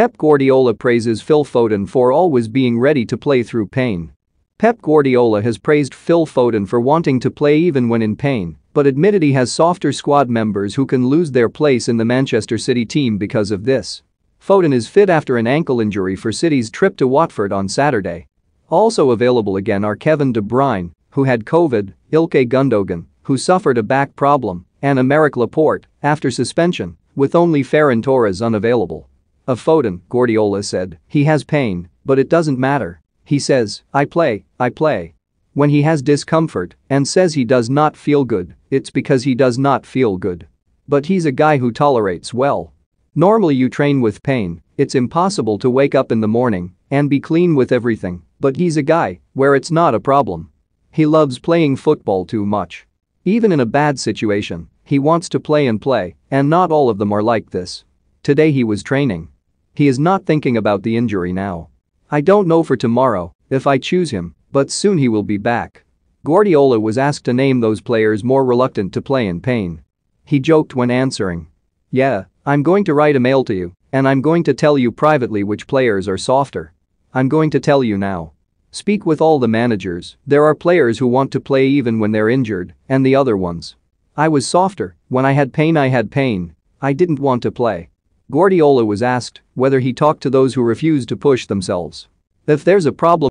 Pep Guardiola praises Phil Foden for always being ready to play through pain. Pep Guardiola has praised Phil Foden for wanting to play even when in pain, but admitted he has softer squad members who can lose their place in the Manchester City team because of this. Foden is fit after an ankle injury for City's trip to Watford on Saturday. Also available again are Kevin De Bruyne, who had COVID, Ilke Gundogan, who suffered a back problem, and Americ Laporte, after suspension, with only Ferran Torres unavailable. Of Foden, Guardiola said, he has pain, but it doesn't matter. He says, I play, I play. When he has discomfort and says he does not feel good, it's because he does not feel good. But he's a guy who tolerates well. Normally you train with pain, it's impossible to wake up in the morning and be clean with everything, but he's a guy where it's not a problem. He loves playing football too much. Even in a bad situation, he wants to play and play, and not all of them are like this. Today he was training. He is not thinking about the injury now. I don't know for tomorrow if I choose him, but soon he will be back. Guardiola was asked to name those players more reluctant to play in pain. He joked when answering. Yeah, I'm going to write a mail to you, and I'm going to tell you privately which players are softer. I'm going to tell you now. Speak with all the managers, there are players who want to play even when they're injured, and the other ones. I was softer, when I had pain I had pain, I didn't want to play. Guardiola was asked whether he talked to those who refuse to push themselves. If there's a problem